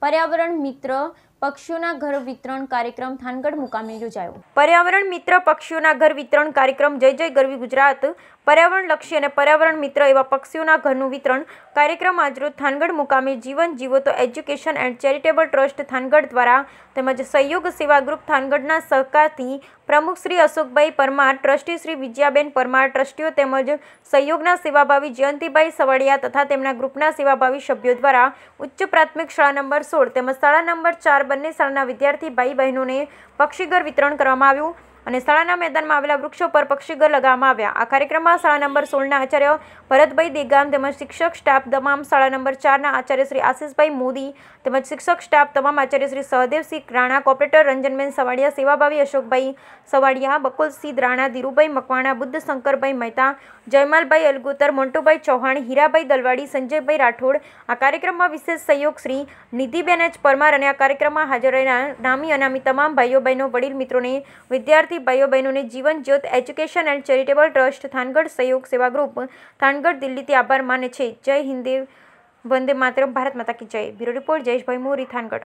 પર્યાવરણ મિત્ર પક્ષીઓના ઘર વિતરણ કાર્યક્રમ થાનગઢ મુકામે યોજાયો પર્યાવરણ મિત્ર પક્ષીઓના ઘર વિતરણ કાર્યક્રમ જય જય ગરવી ગુજરાત પર્યાવરણ લક્ષી અને પર્યાવરણ મિત્ર એવા પક્ષીઓના ઘરનું વિતરણ કાર્યક્રમ આજરોજ થાનગઢ મુકામે જીવન જીવો education and charitable trust Thangadh દ્વારા તેમજ સહયોગ સેવા ગ્રુપ થાનગઢના સહકારથી પ્રમુખ શ્રી અશોકભાઈ પરમાર ટ્રસ્ટી શ્રી વિજયાબેન પરમાર ટ્રસ્ટીઓ તેમજ સહયોગના સેવાભાવી જયંતિભાઈ સવાડિયા તથા તેમના ગ્રુપના સેવાભાવી સભ્યો દ્વારા ઉચ્ચ પ્રાથમિક શાળા નંબર સોળ તેમજ શાળા નંબર ચાર બંને શાળાના વિદ્યાર્થી ભાઈ બહેનોને પક્ષીઘર વિતરણ કરવામાં આવ્યું અને શાળાના મેદાનમાં આવેલા વૃક્ષો પર પક્ષીઘર લગાવવામાં આવ્યા આ કાર્યક્રમમાં શાળા નંબર સોળના આચાર્ય ભરતભાઈ દેગામ તેમજ શિક્ષક સ્ટાફ તમામ શાળા નંબર ચારના આચાર્ય શ્રી આશિષભાઈ મોદી તેમજ શિક્ષક સ્ટાફ તમામ આચાર્ય શ્રી સહદેવસિંહ રાણા કોપરેટર રંજનબેન સવાડિયા સેવાભાવી અશોકભાઈ સવાડિયા બકુલસિંહ રાણા ધીરુભાઈ મકવાણા બુદ્ધ શંકરભાઈ મહેતા જયમાલભાઈ અલગોતર મોન્ટુભાઈ ચૌહાણ હીરાભાઈ દલવાડી સંજયભાઈ રાઠોડ આ કાર્યક્રમમાં વિશેષ સહયોગ શ્રી નિધિબેન જ પરમાર અને આ કાર્યક્રમમાં હાજર રહેનાર નામી અનામી તમામ ભાઈઓ બહેનો વડીલ મિત્રોને વિદ્યાર્થી સહયોગી ભાઈઓ બહેનોને Jivan Jyot education and charitable trust Thangadh Sahyog Seva group Thangadh દિલ્હીથી આભાર માને છે જય હિન્દે વંદે માત્ર ભારત માતા કી જય બ્યુરો રિપોર્ટ જયેશભાઈ મોરી થાનગઢ